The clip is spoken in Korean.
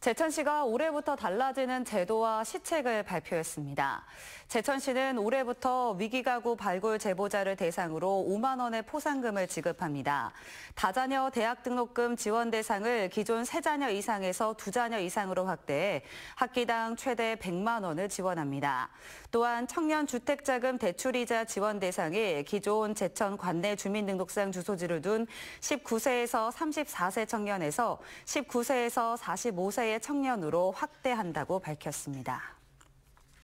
제천시가 올해부터 달라지는 제도와 시책을 발표했습니다. 제천시는 올해부터 위기가구 발굴 제보자를 대상으로 5만 원의 포상금을 지급합니다. 다자녀 대학 등록금 지원 대상을 기존 세자녀 이상에서 두자녀 이상으로 확대해 학기당 최대 100만 원을 지원합니다. 또한 청년 주택자금 대출이자 지원 대상이 기존 제천 관내 주민등록상 주소지를 둔 19세에서 34세 청년에서 19세에서 45세 청년으로 확대한다고 밝혔습니다.